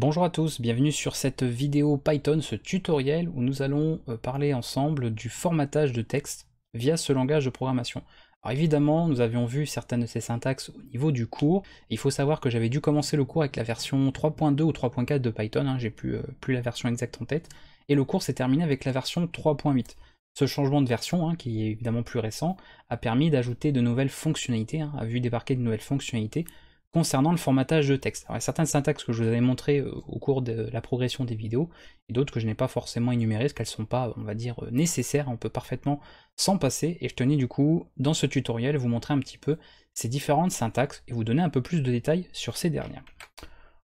Bonjour à tous, bienvenue sur cette vidéo Python, ce tutoriel où nous allons euh, parler ensemble du formatage de texte via ce langage de programmation. Alors évidemment, nous avions vu certaines de ces syntaxes au niveau du cours. il faut savoir que j'avais dû commencer le cours avec la version 3.2 ou 3.4 de Python, hein, j'ai euh, plus, la version exacte en tête, et le cours s'est terminé avec la version 3.8. Ce changement de version, hein, qui est évidemment plus récent, a permis d'ajouter de nouvelles fonctionnalités, a hein, vu débarquer de nouvelles fonctionnalités, concernant le formatage de texte. certaines syntaxes que je vous avais montrées euh, au cours de la progression des vidéos, et d'autres que je n'ai pas forcément énumérées, parce qu'elles ne sont pas, on va dire, euh, nécessaires, on peut parfaitement s'en passer, et je tenais du coup, dans ce tutoriel, vous montrer un petit peu ces différentes syntaxes, et vous donner un peu plus de détails sur ces dernières.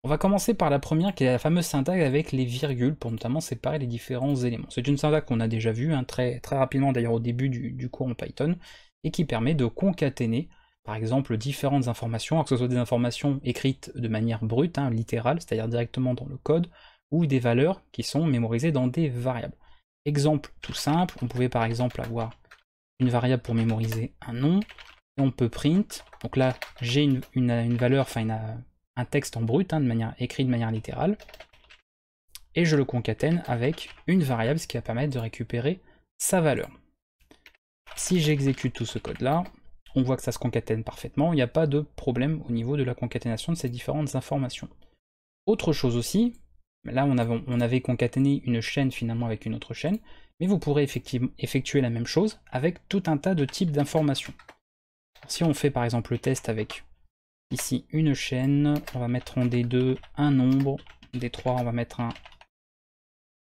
On va commencer par la première qui est la fameuse syntaxe avec les virgules pour notamment séparer les différents éléments. C'est une syntaxe qu'on a déjà vue hein, très, très rapidement d'ailleurs au début du, du cours en Python et qui permet de concaténer par exemple différentes informations, que ce soit des informations écrites de manière brute, hein, littérale, c'est-à-dire directement dans le code, ou des valeurs qui sont mémorisées dans des variables. Exemple tout simple, on pouvait par exemple avoir une variable pour mémoriser un nom, et on peut print, donc là j'ai une, valeur, enfin un texte en brut, hein, de manière écrit de manière littérale, et je le concatène avec une variable, ce qui va permettre de récupérer sa valeur. Si j'exécute tout ce code là, on voit que ça se concatène parfaitement, il n'y a pas de problème au niveau de la concaténation de ces différentes informations. Autre chose aussi, là on avait, concaténé une chaîne finalement avec une autre chaîne, mais vous pourrez effectuer la même chose avec tout un tas de types d'informations. Si on fait par exemple le test avec ici une chaîne, on va mettre en D2 un nombre, D3 on va mettre un,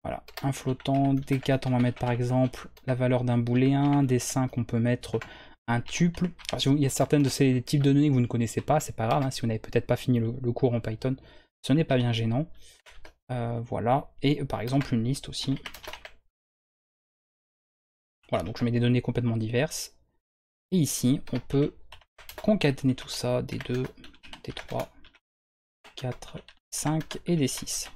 voilà, un flottant, D4 on va mettre par exemple la valeur d'un booléen, D5 on peut mettre un tuple. Ah, il y a certaines de ces types de données que vous ne connaissez pas, c'est pas grave, hein, si vous n'avez peut-être pas fini le, cours en Python, ce n'est pas bien gênant. Euh, voilà, et euh, par exemple une liste aussi. Voilà, donc je mets des données complètement diverses. Et ici, on peut concaténer tout ça, des 2, des 3, 4, 5 et des 6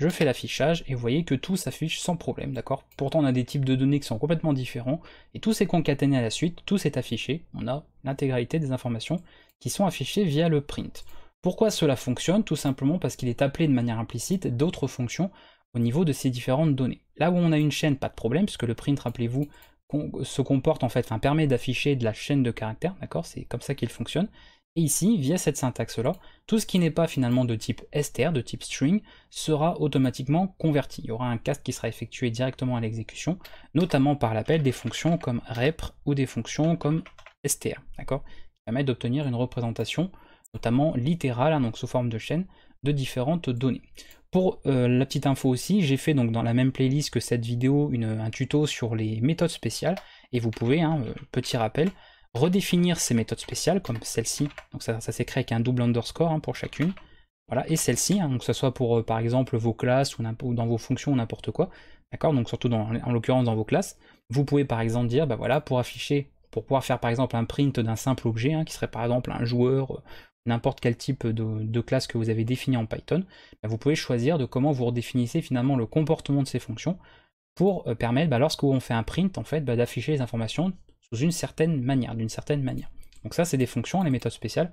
je fais l'affichage et vous voyez que tout s'affiche sans problème, d'accord Pourtant on a des types de données qui sont complètement différents et tout s'est concaténé à la suite, tout s'est affiché, on a l'intégralité des informations qui sont affichées via le print. Pourquoi cela fonctionne Tout simplement parce qu'il est appelé de manière implicite d'autres fonctions au niveau de ces différentes données. Là où on a une chaîne, pas de problème, puisque le print, rappelez-vous, se comporte en fait, enfin permet d'afficher de la chaîne de caractères, d'accord C'est comme ça qu'il fonctionne. Et ici, via cette syntaxe-là, tout ce qui n'est pas finalement de type str, de type string, sera automatiquement converti. Il y aura un cast qui sera effectué directement à l'exécution, notamment par l'appel des fonctions comme repr ou des fonctions comme str, d'accord Qui permettent d'obtenir une représentation, notamment littérale, hein, donc sous forme de chaîne, de différentes données. Pour euh, la petite info aussi, j'ai fait donc dans la même playlist que cette vidéo un tuto sur les méthodes spéciales, et vous pouvez, hein, euh, petit rappel, redéfinir ces méthodes spéciales comme celle-ci. Donc ça, ça s'écrit avec un double underscore hein, pour chacune. Voilà, et celle-ci, hein, que ce soit pour euh, par exemple vos classes ou, dans vos fonctions ou n'importe quoi, d'accord Donc surtout en l'occurrence dans vos classes, vous pouvez par exemple dire, bah voilà, pour afficher, pour pouvoir faire par exemple un print d'un simple objet, hein, qui serait par exemple un joueur, euh, n'importe quel type de, classe que vous avez défini en Python, bah vous pouvez choisir de comment vous redéfinissez finalement le comportement de ces fonctions pour euh, permettre, bah, lorsque on fait un print, en fait, bah d'afficher les informations une certaine manière, d'une certaine manière. Donc ça, c'est des fonctions, les méthodes spéciales,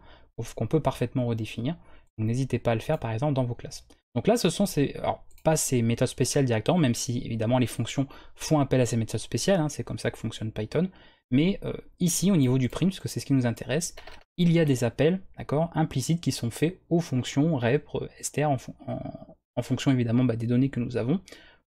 qu'on peut parfaitement redéfinir. Donc n'hésitez pas à le faire, par exemple, dans vos classes. Donc là, ce sont ces... pas ces méthodes spéciales directement, même si, évidemment, les fonctions font appel à ces méthodes spéciales, hein, c'est comme ça que fonctionne Python. Mais euh, ici, au niveau du print, parce que c'est ce qui nous intéresse, il y a des appels, d'accord, implicites qui sont faits aux fonctions rep, str, en, fonction, évidemment, bah, des données que nous avons,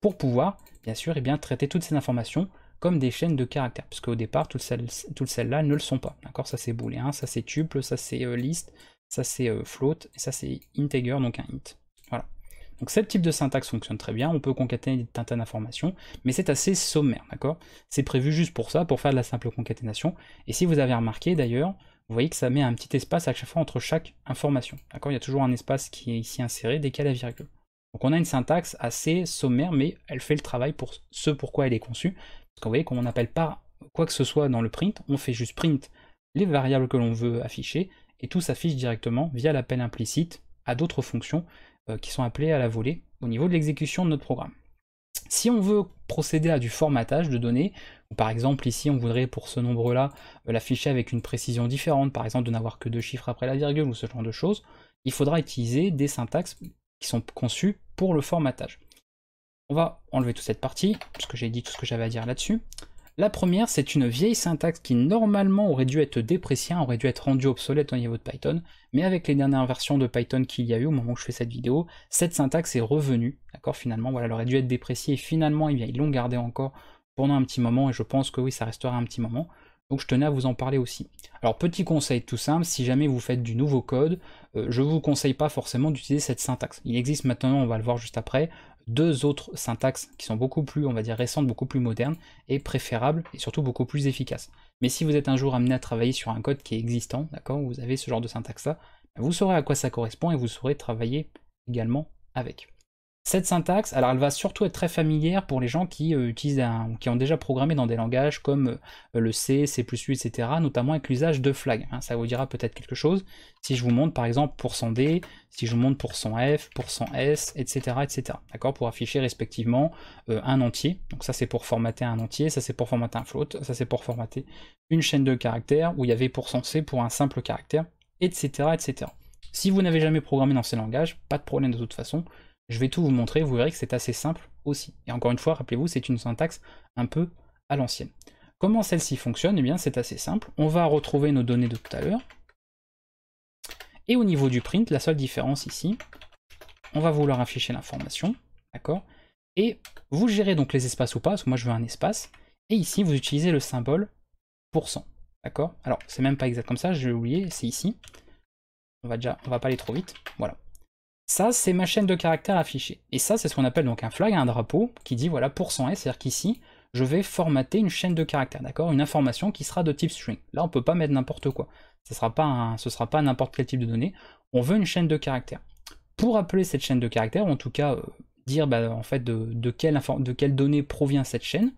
pour pouvoir, bien sûr, et eh bien, traiter toutes ces informations comme des chaînes de caractères, puisque au départ, toutes celles-là ne le sont pas. D'accord Ça c'est booléen, ça c'est tuple, ça c'est euh, liste, ça c'est euh, float, et ça c'est integer, donc un int. Voilà. Donc ce type de syntaxe fonctionne très bien, on peut concaténer des tas d'informations, mais c'est assez sommaire, d'accord C'est prévu juste pour ça, pour faire de la simple concaténation, et si vous avez remarqué d'ailleurs, vous voyez que ça met un petit espace à chaque fois entre chaque information, d'accord Il y a toujours un espace qui est ici inséré dès qu'il y a virgule. Donc on a une syntaxe assez sommaire, mais elle fait le travail pour ce pourquoi elle est conçue, parce vous voyez qu'on n'appelle pas quoi que ce soit dans le print, on fait juste print les variables que l'on veut afficher, et tout s'affiche directement via l'appel implicite à d'autres fonctions euh, qui sont appelées à la volée au niveau de l'exécution de notre programme. Si on veut procéder à du formatage de données, par exemple ici on voudrait pour ce nombre-là euh, l'afficher avec une précision différente, par exemple de n'avoir que deux chiffres après la virgule ou ce genre de choses, il faudra utiliser des syntaxes qui sont conçues pour le formatage. On va enlever toute cette partie, puisque que j'ai dit tout ce que j'avais à dire là-dessus. La première, c'est une vieille syntaxe qui normalement aurait dû être dépréciée, aurait dû être rendue obsolète au niveau de Python, mais avec les dernières versions de Python qu'il y a eu au moment où je fais cette vidéo, cette syntaxe est revenue, d'accord, finalement, voilà, elle aurait dû être dépréciée, et finalement, eh ils l'ont gardée encore pendant un petit moment, et je pense que oui, ça restera un petit moment, donc je tenais à vous en parler aussi. Alors, petit conseil tout simple, si jamais vous faites du nouveau code, je euh, je vous conseille pas forcément d'utiliser cette syntaxe. Il existe maintenant, on va le voir juste après, deux autres syntaxes qui sont beaucoup plus, on va dire, récentes, beaucoup plus modernes et préférables et surtout beaucoup plus efficaces. Mais si vous êtes un jour amené à travailler sur un code qui est existant, d'accord, vous avez ce genre de syntaxe-là, vous saurez à quoi ça correspond et vous saurez travailler également avec. Cette syntaxe, alors elle va surtout être très familière pour les gens qui euh, utilisent qui ont déjà programmé dans des langages comme euh, le C, C++, etc., notamment avec l'usage de flags. Hein, ça vous dira peut-être quelque chose. Si je vous montre par exemple %D, si je vous montre %F, %S, etc., etc. D'accord Pour afficher respectivement euh, un entier. Donc ça c'est pour formater un entier, ça c'est pour formater un float, ça c'est pour formater une chaîne de caractères où il y avait %C pour un simple caractère, etc., etc. Si vous n'avez jamais programmé dans ces langages, pas de problème de toute façon, je vais tout vous montrer, vous verrez que c'est assez simple aussi. Et encore une fois, rappelez-vous, c'est une syntaxe un peu à l'ancienne. Comment celle-ci fonctionne Eh bien, c'est assez simple. On va retrouver nos données de tout à l'heure. Et au niveau du print, la seule différence ici, on va vouloir afficher l'information, d'accord Et vous gérez donc les espaces ou pas, parce que moi je veux un espace. Et ici, vous utilisez le symbole d'accord Alors, c'est même pas exact comme ça, je l'ai oublié, c'est ici. On va déjà, on va pas aller trop vite, voilà. Ça, c'est ma chaîne de caractères affichée. Et ça, c'est ce qu'on appelle donc un flag, un drapeau, qui dit voilà, pour %s, c'est-à-dire qu'ici, je vais formater une chaîne de caractères, d'accord Une information qui sera de type string. Là, on peut pas mettre n'importe quoi. Ce sera pas ce sera pas n'importe quel type de données. On veut une chaîne de caractères. Pour appeler cette chaîne de caractères, ou en tout cas euh, dire bah, en fait de, quelle donnée provient cette chaîne,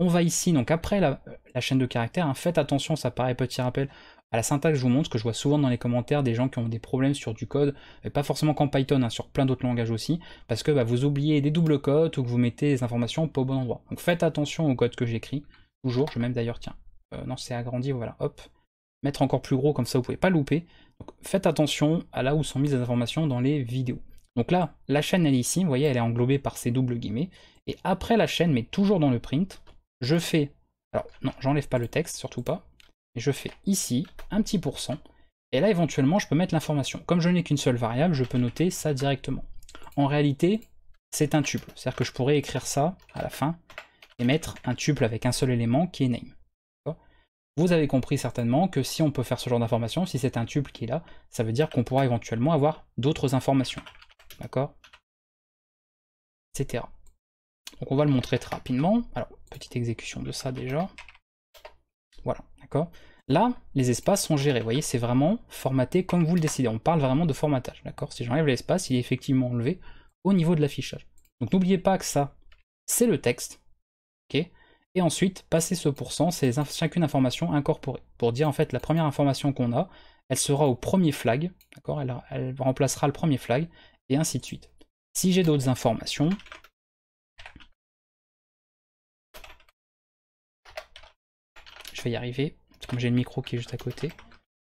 on va ici, donc après la, chaîne de caractères, hein, faites attention, ça paraît petit rappel, à la syntaxe, je vous montre que je vois souvent dans les commentaires des gens qui ont des problèmes sur du code, mais pas forcément qu'en Python, hein, sur plein d'autres langages aussi, parce que bah, vous oubliez des doubles codes ou que vous mettez les informations pas au bon endroit. Donc faites attention au code que j'écris, toujours, je d'ailleurs, tiens, euh, non c'est agrandi, voilà, hop, mettre encore plus gros, comme ça vous pouvez pas louper. Donc faites attention à là où sont mises les informations dans les vidéos. Donc là, la chaîne elle est ici, vous voyez, elle est englobée par ces doubles guillemets, et après la chaîne, mais toujours dans le print, je fais, alors non, j'enlève pas le texte, surtout pas, je fais ici un petit pourcent. Et là, éventuellement, je peux mettre l'information. Comme je n'ai qu'une seule variable, je peux noter ça directement. En réalité, c'est un tuple. C'est-à-dire que je pourrais écrire ça à la fin et mettre un tuple avec un seul élément qui est name. Vous avez compris certainement que si on peut faire ce genre d'information, si c'est un tuple qui est là, ça veut dire qu'on pourra éventuellement avoir d'autres informations. D'accord Etc. Donc on va le montrer très rapidement. Alors, petite exécution de ça déjà. Voilà, d'accord Là, les espaces sont gérés. Vous voyez, c'est vraiment formaté comme vous le décidez. On parle vraiment de formatage, d'accord Si j'enlève l'espace, il est effectivement enlevé au niveau de l'affichage. Donc n'oubliez pas que ça, c'est le texte, Et ensuite, passer ce pourcent, c'est chacune information incorporée. Pour dire, en fait, la première information qu'on a, elle sera au premier flag, d'accord elle remplacera le premier flag, et ainsi de suite. Si j'ai d'autres informations, je vais y arriver, comme j'ai le micro qui est juste à côté,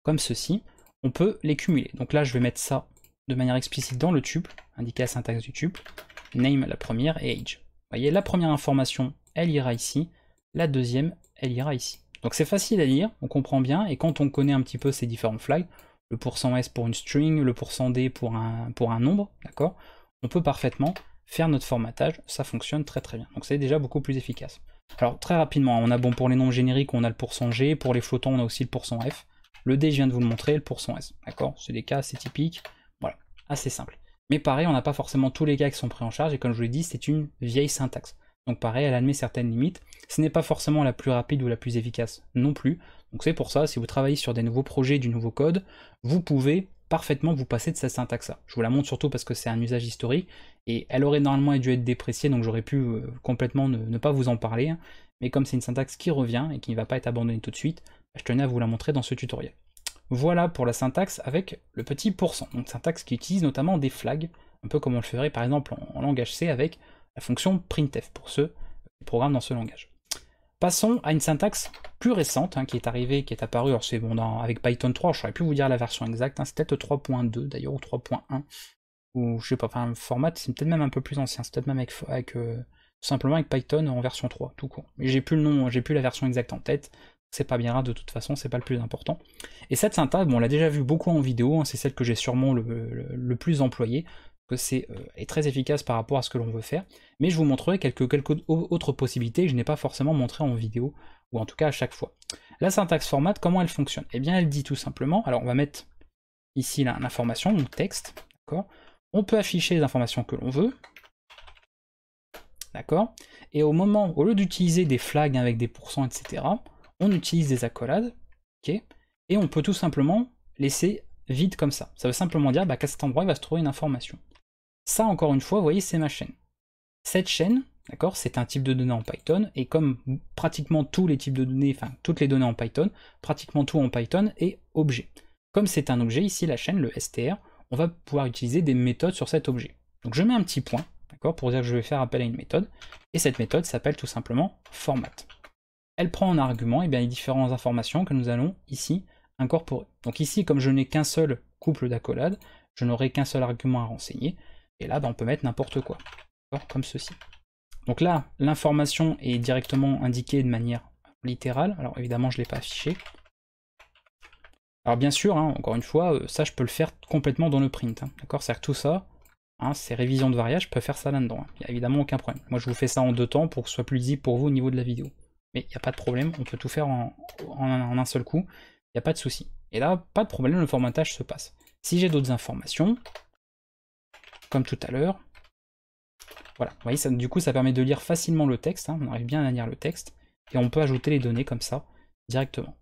comme ceci, on peut les cumuler. Donc là, je vais mettre ça de manière explicite dans le tuple, indiquer la syntaxe du tuple, name la première et age. Vous voyez, la première information, elle ira ici, la deuxième, elle ira ici. Donc c'est facile à lire, on comprend bien, et quand on connaît un petit peu ces différents flags, le %s pour une string, le %d pour un, pour un nombre, d'accord On peut parfaitement faire notre formatage, ça fonctionne très très bien. Donc c'est déjà beaucoup plus efficace. Alors très rapidement, hein, on a bon pour les noms génériques, on a le pourcent G, pour les flottants, on a aussi le pourcent F. Le D, je viens de vous le montrer, le pourcent S. D'accord C'est des cas assez typiques. Voilà, assez simple. Mais pareil, on n'a pas forcément tous les cas qui sont pris en charge, et comme je vous l'ai dit, c'est une vieille syntaxe. Donc pareil, elle admet certaines limites. Ce n'est pas forcément la plus rapide ou la plus efficace non plus. Donc c'est pour ça, si vous travaillez sur des nouveaux projets, du nouveau code, vous pouvez parfaitement vous passer de cette syntaxe-là. Je vous la montre surtout parce que c'est un usage historique, et elle aurait normalement dû être dépréciée, donc j'aurais pu euh, complètement ne, pas vous en parler, hein. mais comme c'est une syntaxe qui revient et qui ne va pas être abandonnée tout de suite, je tenais à vous la montrer dans ce tutoriel. Voilà pour la syntaxe avec le petit pourcent, donc syntaxe qui utilise notamment des flags, un peu comme on le ferait par exemple en, en langage C avec la fonction printf, pour ceux qui programment dans ce langage. Passons à une syntaxe plus récente hein, qui est arrivée, qui est apparue, alors c'est bon, avec Python 3, je saurais plus vous dire la version exacte, hein. c'est peut-être 3.2 d'ailleurs, ou 3.1, ou je sais pas, enfin, format, c'est peut-être même un peu plus ancien, c'est peut-être même avec, euh, simplement avec Python en version 3, tout court. Mais j'ai plus le nom, hein, j'ai plus la version exacte en tête, c'est pas bien rare de toute façon, c'est pas le plus important. Et cette syntaxe, on l'a déjà vu beaucoup en vidéo, c'est celle que j'ai sûrement le, plus employée, que c'est euh, très efficace par rapport à ce que l'on veut faire, mais je vous montrerai quelques, quelques autres possibilités je n'ai pas forcément montré en vidéo, ou en tout cas à chaque fois. La syntaxe format, comment elle fonctionne Eh bien elle dit tout simplement, alors on va mettre ici l'information, donc texte, d'accord On peut afficher les informations que l'on veut, d'accord Et au moment, au lieu d'utiliser des flags avec des pourcents, etc., on utilise des accolades, ok Et on peut tout simplement laisser vide comme ça. Ça veut simplement dire bah, qu'à cet endroit, il va se trouver une information. Ça, encore une fois, vous voyez, c'est ma chaîne. Cette chaîne, d'accord, c'est un type de données en Python, et comme pratiquement tous les types de données, enfin, toutes les données en Python, pratiquement tout en Python est objet. Comme c'est un objet, ici, la chaîne, le str, on va pouvoir utiliser des méthodes sur cet objet. Donc je mets un petit point, d'accord, pour dire que je vais faire appel à une méthode, et cette méthode s'appelle tout simplement format. Elle prend en argument et eh bien, les différentes informations que nous allons ici incorporer. Donc ici, comme je n'ai qu'un seul couple d'accolades, je n'aurai qu'un seul argument à renseigner, et là, bah, on peut mettre n'importe quoi, comme ceci. Donc là, l'information est directement indiquée de manière littérale. Alors évidemment, je ne l'ai pas affiché Alors bien sûr, hein, encore une fois, euh, ça je peux le faire complètement dans le print. Hein. D'accord C'est-à-dire tout ça, hein, ces révisions de variage, je peux faire ça là-dedans. Il n'y a évidemment aucun problème. Moi je vous fais ça en deux temps pour que ce soit plus lisible pour vous au niveau de la vidéo. Mais il n'y a pas de problème, on peut tout faire en, en un seul coup. Il n'y a pas de souci. Et là, pas de problème, le formatage se passe. Si j'ai d'autres informations, comme tout à l'heure. Voilà, vous voyez, ça, du coup, ça permet de lire facilement le texte, hein. on arrive bien à lire le texte, et on peut ajouter les données comme ça, directement.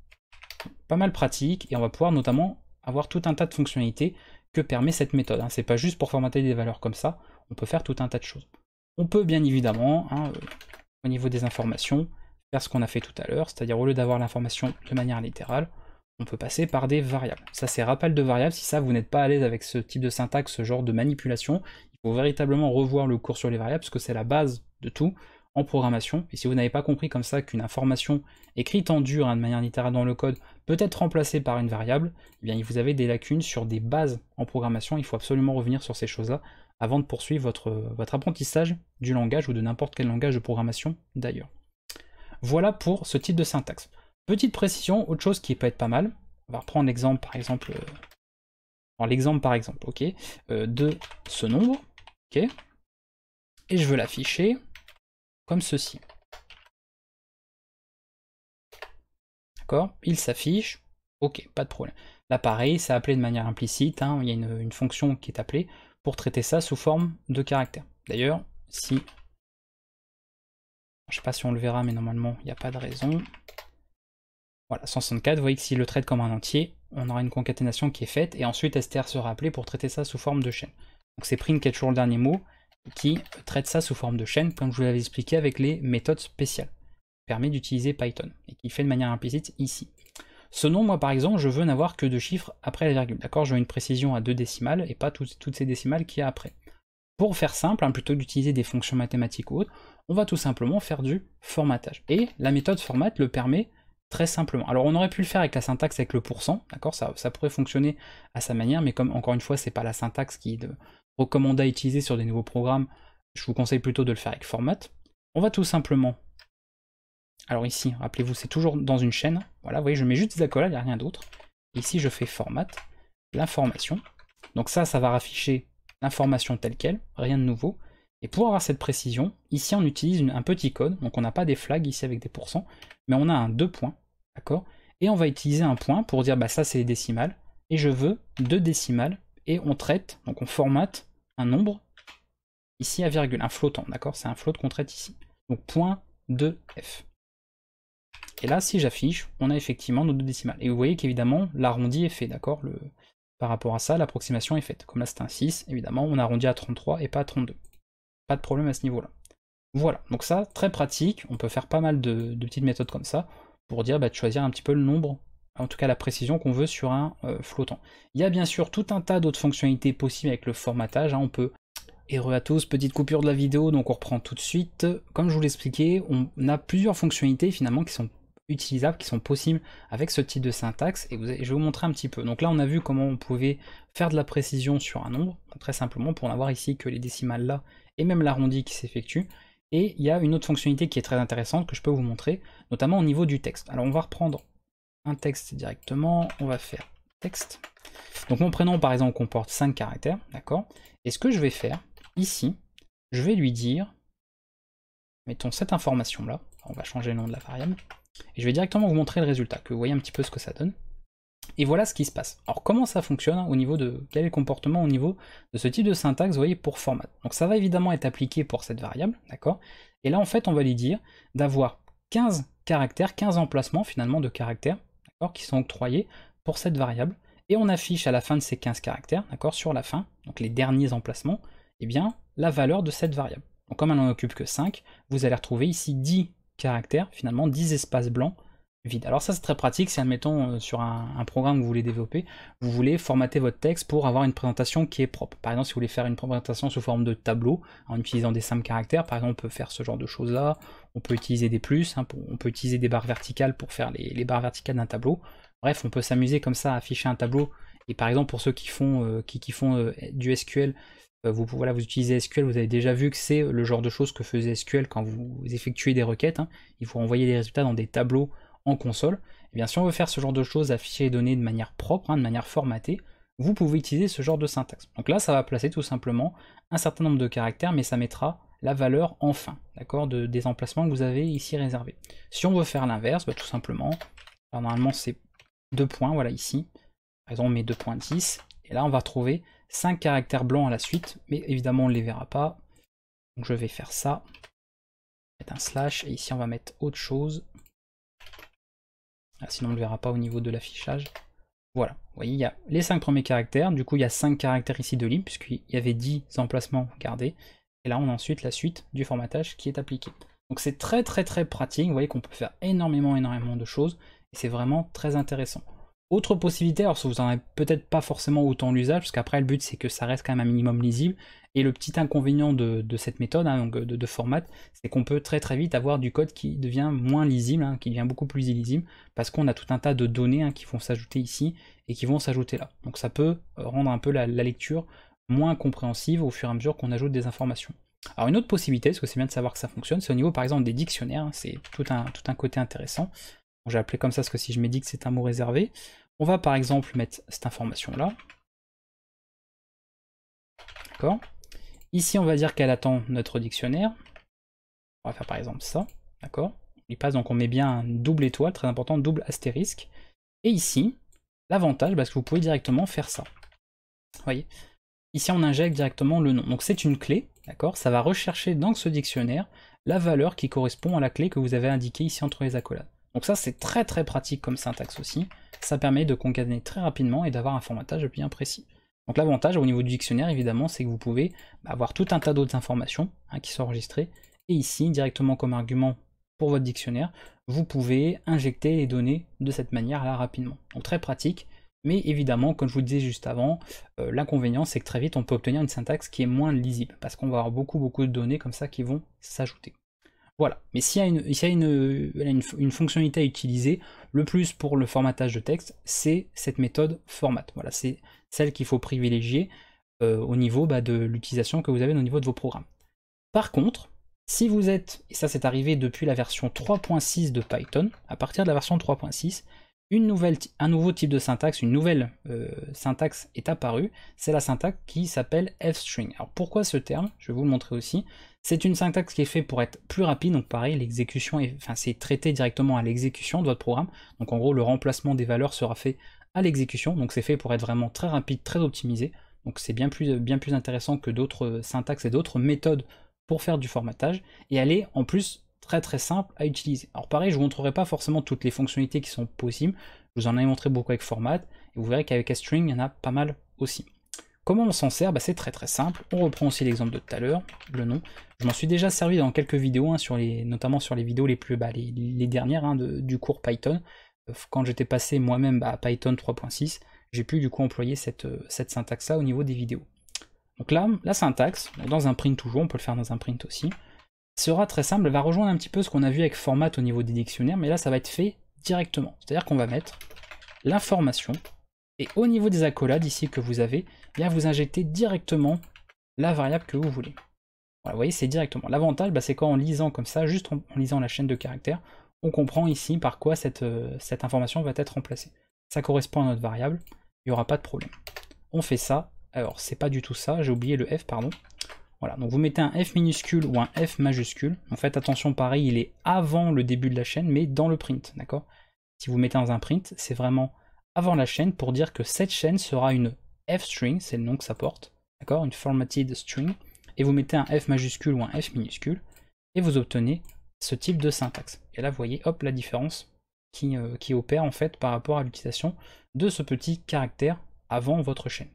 pas mal pratique, et on va pouvoir notamment avoir tout un tas de fonctionnalités que permet cette méthode. Hein. C'est pas juste pour formater des valeurs comme ça, on peut faire tout un tas de choses. On peut bien évidemment, hein, euh, au niveau des informations, faire ce qu'on a fait tout à l'heure, c'est-à-dire au lieu d'avoir l'information de manière littérale, on peut passer par des variables. Ça c'est rappel de variables, si ça vous n'êtes pas à l'aise avec ce type de syntaxe, ce genre de manipulation, il faut véritablement revoir le cours sur les variables, parce que c'est la base de tout en programmation, et si vous n'avez pas compris comme ça qu'une information écrite en dur, hein, de manière littérale dans le code, peut être remplacée par une variable, eh vous avez des lacunes sur des bases en programmation, il faut absolument revenir sur ces choses-là avant de poursuivre votre apprentissage du langage ou de n'importe quel langage de programmation d'ailleurs. Voilà pour ce type de syntaxe. Petite précision, autre chose qui peut être pas mal. On va reprendre l'exemple par exemple. Euh, l'exemple par exemple, ok, euh, de ce nombre, ok, et je veux l'afficher comme ceci. D'accord Il s'affiche, ok, pas de problème. Là pareil, c'est appelé de manière implicite, hein, il y a une, fonction qui est appelée pour traiter ça sous forme de caractère. D'ailleurs, si... Je ne sais pas si on le verra, mais normalement, il n'y a pas de raison. Voilà, 164, vous voyez que s'il le traite comme un entier, on aura une concaténation qui est faite, et ensuite str sera appelé pour traiter ça sous forme de chaîne. Donc c'est print qui est toujours le dernier mot, qui traite ça sous forme de chaîne, comme je vous l'avais expliqué avec les méthodes spéciales, permet d'utiliser Python, et qui fait de manière implicite ici. Ce nom, moi par exemple, je veux n'avoir que deux chiffres après la virgule, d'accord Je veux une précision à deux décimales, et pas toutes ces décimales qu'il y a après. Pour faire simple, hein, plutôt d'utiliser des fonctions mathématiques ou autres, on va tout simplement faire du formatage. Et la méthode format le permet très simplement. Alors on aurait pu le faire avec la syntaxe avec le pourcent, d'accord ça, pourrait fonctionner à sa manière, mais comme encore une fois, c'est pas la syntaxe qui est recommandée à utiliser sur des nouveaux programmes, je vous conseille plutôt de le faire avec format. On va tout simplement, alors ici, rappelez-vous, c'est toujours dans une chaîne, voilà, vous voyez, je mets juste des accolades, il n'y a rien d'autre. Ici, je fais format, l'information, donc ça, ça va afficher l'information telle qu'elle, rien de nouveau. Et pour avoir cette précision, ici on utilise un petit code, donc on n'a pas des flags ici avec des pourcents, mais on a un 2 points, d'accord Et on va utiliser un point pour dire bah ça c'est les décimales, et je veux deux décimales, et on traite, donc on formate un nombre ici à virgule, un flottant, d'accord C'est un float qu'on traite ici. Donc point 2f. Et là, si j'affiche, on a effectivement nos deux décimales. Et vous voyez qu'évidemment, l'arrondi est fait, d'accord Par rapport à ça, l'approximation est faite. Comme là, c'est un 6, évidemment, on arrondit à 33 et pas à 32 pas de problème à ce niveau-là. Voilà, donc ça, très pratique, on peut faire pas mal de, petites méthodes comme ça, pour dire bah, de choisir un petit peu le nombre, en tout cas la précision qu'on veut sur un euh, flottant. Il y a bien sûr tout un tas d'autres fonctionnalités possibles avec le formatage, hein. on peut... Et à tous, petite coupure de la vidéo, donc on reprend tout de suite. Comme je vous l'expliquais, on a plusieurs fonctionnalités finalement qui sont utilisables, qui sont possibles avec ce type de syntaxe, et, je vais vous montrer un petit peu. Donc là on a vu comment on pouvait faire de la précision sur un nombre, très simplement pour avoir ici que les décimales là et même l'arrondi qui s'effectue. Et il y a une autre fonctionnalité qui est très intéressante que je peux vous montrer, notamment au niveau du texte. Alors on va reprendre un texte directement, on va faire texte. Donc mon prénom par exemple comporte 5 caractères, d'accord Et ce que je vais faire ici, je vais lui dire, mettons cette information là, on va changer le nom de la variable, et je vais directement vous montrer le résultat, que vous voyez un petit peu ce que ça donne. Et voilà ce qui se passe. Alors comment ça fonctionne hein, au niveau de quel est le comportement au niveau de ce type de syntaxe, vous voyez, pour format. Donc ça va évidemment être appliqué pour cette variable, d'accord Et là en fait on va lui dire d'avoir 15 caractères, 15 emplacements finalement de caractères, d'accord, qui sont octroyés pour cette variable. Et on affiche à la fin de ces 15 caractères, d'accord, sur la fin, donc les derniers emplacements, eh bien la valeur de cette variable. Donc comme elle n'en occupe que 5, vous allez retrouver ici 10 caractères, finalement 10 espaces blancs vide. Alors ça c'est très pratique si admettons euh, sur un, programme que vous voulez développer, vous voulez formater votre texte pour avoir une présentation qui est propre. Par exemple si vous voulez faire une présentation sous forme de tableau en utilisant des simples caractères, par exemple on peut faire ce genre de choses là, on peut utiliser des plus, hein, on peut utiliser des barres verticales pour faire les, barres verticales d'un tableau. Bref, on peut s'amuser comme ça à afficher un tableau. Et par exemple pour ceux qui font, euh, qui, qui, font euh, du SQL, vous, voilà, vous utilisez SQL, vous avez déjà vu que c'est le genre de choses que faisait SQL quand vous effectuez des requêtes. Hein. Il faut envoyer les résultats dans des tableaux en console, et eh bien, si on veut faire ce genre de choses, afficher les données de manière propre, hein, de manière formatée, vous pouvez utiliser ce genre de syntaxe. Donc là, ça va placer tout simplement un certain nombre de caractères, mais ça mettra la valeur enfin, d'accord, de, des emplacements que vous avez ici réservé Si on veut faire l'inverse, bah, tout simplement, normalement c'est deux points, voilà ici, par exemple on met 10 et là on va trouver cinq caractères blancs à la suite, mais évidemment on ne les verra pas, donc je vais faire ça, mettre un slash, et ici on va mettre autre chose, ah, sinon, on ne le verra pas au niveau de l'affichage. Voilà, vous voyez, il y a les 5 premiers caractères. Du coup, il y a 5 caractères ici de libre, puisqu'il y avait 10 emplacements gardés. Et là, on a ensuite la suite du formatage qui est appliquée. Donc c'est très très très pratique, vous voyez qu'on peut faire énormément énormément de choses, et c'est vraiment très intéressant. Autre possibilité, alors vous n'en avez peut-être pas forcément autant l'usage, parce qu'après le but c'est que ça reste quand même un minimum lisible, et le petit inconvénient de, cette méthode, hein, de, format, c'est qu'on peut très très vite avoir du code qui devient moins lisible, hein, qui devient beaucoup plus illisible, parce qu'on a tout un tas de données hein, qui vont s'ajouter ici et qui vont s'ajouter là. Donc ça peut euh, rendre un peu la, lecture moins compréhensive au fur et à mesure qu'on ajoute des informations. Alors une autre possibilité, parce que c'est bien de savoir que ça fonctionne, c'est au niveau par exemple des dictionnaires, c'est tout un, tout un côté intéressant. J'ai appelé comme ça parce que si je que c'est un mot réservé. On va par exemple mettre cette information là. D'accord Ici, on va dire qu'elle attend notre dictionnaire. On va faire par exemple ça, d'accord Il passe, donc on met bien un double étoile, très important, double astérisque. Et ici, l'avantage, parce que vous pouvez directement faire ça. Vous voyez Ici, on injecte directement le nom. Donc c'est une clé, d'accord Ça va rechercher dans ce dictionnaire la valeur qui correspond à la clé que vous avez indiquée ici entre les accolades. Donc ça, c'est très très pratique comme syntaxe aussi. Ça permet de concatener très rapidement et d'avoir un formatage bien précis. Donc l'avantage au niveau du dictionnaire, évidemment, c'est que vous pouvez bah, avoir tout un tas d'autres informations hein, qui sont enregistrées. Et ici, directement comme argument pour votre dictionnaire, vous pouvez injecter les données de cette manière-là rapidement. Donc très pratique. Mais évidemment, comme je vous disais juste avant, euh, l'inconvénient, c'est que très vite, on peut obtenir une syntaxe qui est moins lisible, parce qu'on va avoir beaucoup, beaucoup de données comme ça qui vont s'ajouter. Voilà, mais s'il y a, une, une, fonctionnalité à utiliser, le plus pour le formatage de texte, c'est cette méthode format. Voilà, c'est celle qu'il faut privilégier euh, au niveau bah, de l'utilisation que vous avez au niveau de vos programmes. Par contre, si vous êtes, et ça c'est arrivé depuis la version 3.6 de Python, à partir de la version 3.6, un nouveau type de syntaxe, une nouvelle euh, syntaxe est apparue, c'est la syntaxe qui s'appelle fstring. Alors pourquoi ce terme Je vais vous le montrer aussi. C'est une syntaxe qui est faite pour être plus rapide, donc pareil, l'exécution, enfin c'est traité directement à l'exécution de votre programme, donc en gros le remplacement des valeurs sera fait à l'exécution. Donc c'est fait pour être vraiment très rapide, très optimisé. Donc c'est bien plus, bien plus intéressant que d'autres euh, syntaxes et d'autres méthodes pour faire du formatage. Et elle est en plus très très simple à utiliser. Alors pareil, je vous montrerai pas forcément toutes les fonctionnalités qui sont possibles. Je vous en ai montré beaucoup avec Format. Et vous verrez qu'avec string il y en a pas mal aussi. Comment on s'en sert bah, C'est très très simple. On reprend aussi l'exemple de tout à l'heure, le nom. Je m'en suis déjà servi dans quelques vidéos, hein, sur les, notamment sur les vidéos les plus, bas les, dernières hein, du cours Python quand j'étais passé moi-même à Python 3.6, j'ai pu du coup employer euh, cette, syntaxe-là au niveau des vidéos. Donc là, la syntaxe, dans un print toujours, on peut le faire dans un print aussi, sera très simple, elle va rejoindre un petit peu ce qu'on a vu avec format au niveau des dictionnaires, mais là ça va être fait directement. C'est-à-dire qu'on va mettre l'information, et au niveau des accolades ici que vous avez, eh bien vous injectez directement la variable que vous voulez. Voilà, vous voyez, c'est directement. L'avantage, bah, c'est qu'en lisant comme ça, juste en lisant la chaîne de caractères, on comprend ici par quoi euh, cette, information va être remplacée. Ça correspond à notre variable, il n'y aura pas de problème. On fait ça, alors c'est pas du tout ça, j'ai oublié le f, pardon. Voilà, donc vous mettez un F minuscule ou un F majuscule. En fait, attention, pareil, il est avant le début de la chaîne, mais dans le print, d'accord Si vous mettez dans un print, c'est vraiment avant la chaîne pour dire que cette chaîne sera une F-string, c'est le nom que ça porte, d'accord Une formatted string. Et vous mettez un F majuscule ou un F minuscule, et vous obtenez ce type de syntaxe. Et là, vous voyez, hop, la différence euh, qui, opère en fait par rapport à l'utilisation de ce petit caractère avant votre chaîne.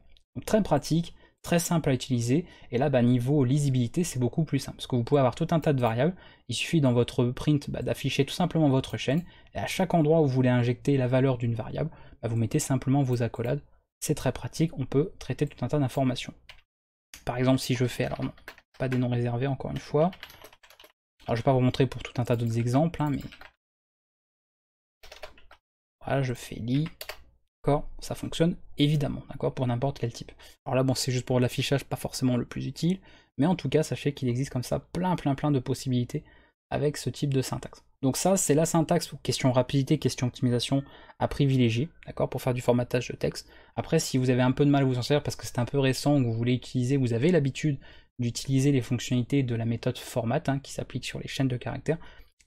très pratique, très simple à utiliser. Et là, bah, niveau lisibilité, c'est beaucoup plus simple. Parce que vous pouvez avoir tout un tas de variables. Il suffit dans votre print bah, d'afficher tout simplement votre chaîne. Et à chaque endroit où vous voulez injecter la valeur d'une variable, bah, vous mettez simplement vos accolades. C'est très pratique. On peut traiter tout un tas d'informations. Par exemple, si je fais, alors non, pas des noms réservés encore une fois. Alors, je vais pas vous montrer pour tout un tas d'autres exemples, hein, mais... Voilà, je fais lit. D'accord Ça fonctionne, évidemment, d'accord Pour n'importe quel type. Alors là, bon, c'est juste pour l'affichage, pas forcément le plus utile, mais en tout cas, sachez qu'il existe comme ça plein, plein, plein de possibilités avec ce type de syntaxe. Donc ça, c'est la syntaxe, question rapidité, question optimisation à privilégier, d'accord, pour faire du formatage de texte. Après, si vous avez un peu de mal à vous en servir parce que c'est un peu récent, que vous voulez utiliser, vous avez l'habitude d'utiliser les fonctionnalités de la méthode format hein, qui s'applique sur les chaînes de caractères,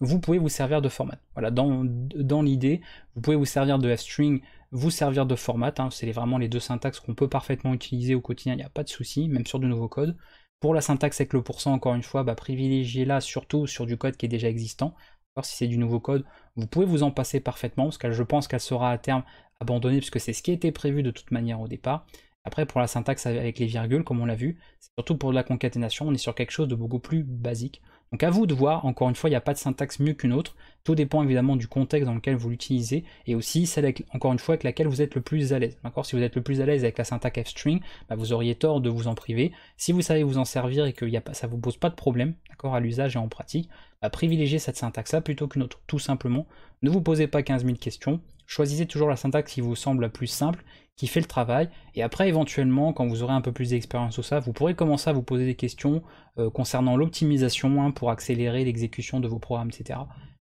vous pouvez vous servir de format. Voilà, dans, dans l'idée, vous pouvez vous servir de string vous servir de format, hein, c'est vraiment les deux syntaxes qu'on peut parfaitement utiliser au quotidien, il n'y a pas de souci, même sur de nouveaux codes. Pour la syntaxe avec le pourcent, encore une fois, bah, privilégiez-la surtout sur du code qui est déjà existant. Alors, si c'est du nouveau code, vous pouvez vous en passer parfaitement, parce que je pense qu'elle sera à terme abandonnée, puisque c'est ce qui était prévu de toute manière au départ. Après, pour la syntaxe avec les virgules, comme on l'a vu, c'est surtout pour la concaténation, on est sur quelque chose de beaucoup plus basique. Donc à vous de voir, encore une fois, il n'y a pas de syntaxe mieux qu'une autre, tout dépend évidemment du contexte dans lequel vous l'utilisez, et aussi celle, avec, encore une fois, avec laquelle vous êtes le plus à l'aise. Si vous êtes le plus à l'aise avec la syntaxe f-string, bah, vous auriez tort de vous en priver. Si vous savez vous en servir et que a ça ne vous pose pas de problème, d'accord, à l'usage et en pratique, bah, privilégiez cette syntaxe-là plutôt qu'une autre, tout simplement. Ne vous posez pas 15 000 questions, choisissez toujours la syntaxe qui vous semble la plus simple, qui fait le travail. Et après, éventuellement, quand vous aurez un peu plus d'expérience sur ça, vous pourrez commencer à vous poser des questions euh, concernant l'optimisation hein, pour accélérer l'exécution de vos programmes, etc.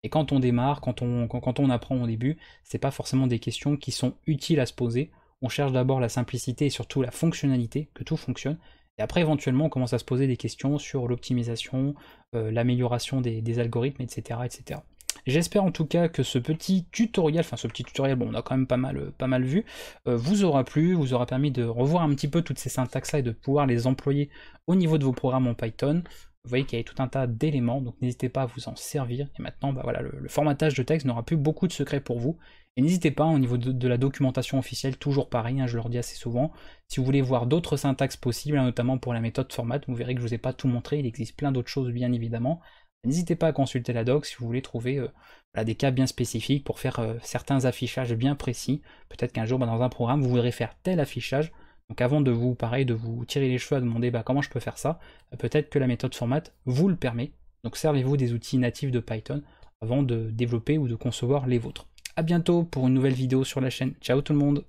Et quand on démarre, quand on, quand, on apprend au début, c'est pas forcément des questions qui sont utiles à se poser. On cherche d'abord la simplicité et surtout la fonctionnalité, que tout fonctionne. Et après, éventuellement, on commence à se poser des questions sur l'optimisation, euh, l'amélioration des, des algorithmes, etc., etc. J'espère en tout cas que ce petit tutoriel, enfin ce petit tutoriel, bon on a quand même pas mal, euh, pas mal vu, euh, vous aura plu, vous aura permis de revoir un petit peu toutes ces syntaxes-là et de pouvoir les employer au niveau de vos programmes en Python. Vous voyez qu'il y a tout un tas d'éléments, donc n'hésitez pas à vous en servir. Et maintenant, bah voilà, le, formatage de texte n'aura plus beaucoup de secrets pour vous. Et n'hésitez pas au niveau de, la documentation officielle, toujours pareil, hein, je leur dis assez souvent, si vous voulez voir d'autres syntaxes possibles, hein, notamment pour la méthode format, vous verrez que je ne vous ai pas tout montré, il existe plein d'autres choses bien évidemment. N'hésitez pas à consulter la doc si vous voulez trouver euh, des cas bien spécifiques pour faire euh, certains affichages bien précis. Peut-être qu'un jour, bah, dans un programme, vous voudrez faire tel affichage. Donc avant de vous, pareil, de vous tirer les cheveux à demander bah, comment je peux faire ça, euh, peut-être que la méthode format vous le permet. Donc servez-vous des outils natifs de Python avant de développer ou de concevoir les vôtres. A bientôt pour une nouvelle vidéo sur la chaîne. Ciao tout le monde